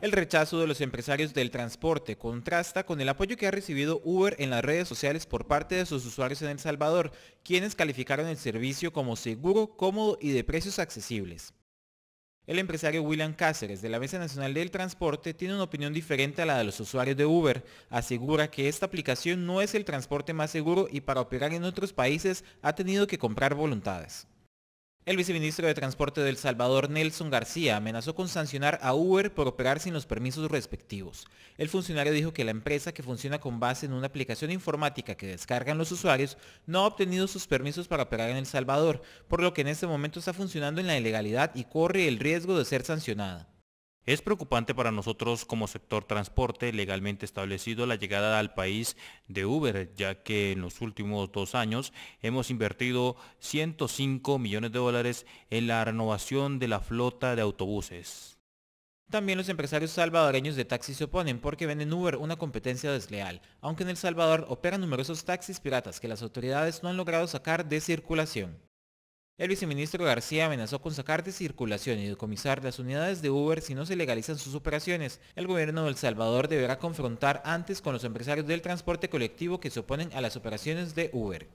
El rechazo de los empresarios del transporte contrasta con el apoyo que ha recibido Uber en las redes sociales por parte de sus usuarios en El Salvador, quienes calificaron el servicio como seguro, cómodo y de precios accesibles. El empresario William Cáceres de la Mesa Nacional del Transporte tiene una opinión diferente a la de los usuarios de Uber. Asegura que esta aplicación no es el transporte más seguro y para operar en otros países ha tenido que comprar voluntades. El viceministro de Transporte del Salvador, Nelson García, amenazó con sancionar a Uber por operar sin los permisos respectivos. El funcionario dijo que la empresa que funciona con base en una aplicación informática que descargan los usuarios no ha obtenido sus permisos para operar en El Salvador, por lo que en este momento está funcionando en la ilegalidad y corre el riesgo de ser sancionada. Es preocupante para nosotros como sector transporte legalmente establecido la llegada al país de Uber, ya que en los últimos dos años hemos invertido 105 millones de dólares en la renovación de la flota de autobuses. También los empresarios salvadoreños de taxis se oponen porque ven en Uber una competencia desleal, aunque en El Salvador operan numerosos taxis piratas que las autoridades no han logrado sacar de circulación. El viceministro García amenazó con sacar de circulación y decomisar las unidades de Uber si no se legalizan sus operaciones. El gobierno de El Salvador deberá confrontar antes con los empresarios del transporte colectivo que se oponen a las operaciones de Uber.